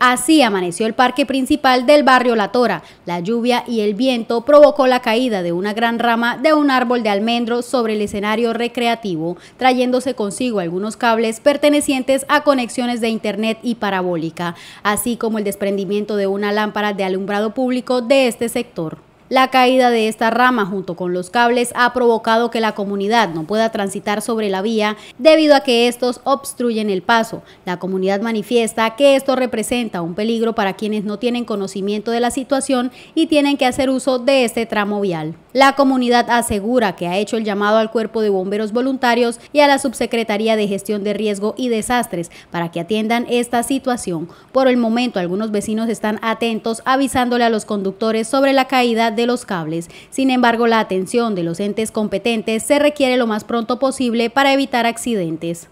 Así amaneció el parque principal del barrio La Tora. La lluvia y el viento provocó la caída de una gran rama de un árbol de almendro sobre el escenario recreativo, trayéndose consigo algunos cables pertenecientes a conexiones de internet y parabólica, así como el desprendimiento de una lámpara de alumbrado público de este sector. La caída de esta rama junto con los cables ha provocado que la comunidad no pueda transitar sobre la vía debido a que estos obstruyen el paso. La comunidad manifiesta que esto representa un peligro para quienes no tienen conocimiento de la situación y tienen que hacer uso de este tramo vial. La comunidad asegura que ha hecho el llamado al Cuerpo de Bomberos Voluntarios y a la Subsecretaría de Gestión de Riesgo y Desastres para que atiendan esta situación. Por el momento, algunos vecinos están atentos avisándole a los conductores sobre la caída de los cables. Sin embargo, la atención de los entes competentes se requiere lo más pronto posible para evitar accidentes.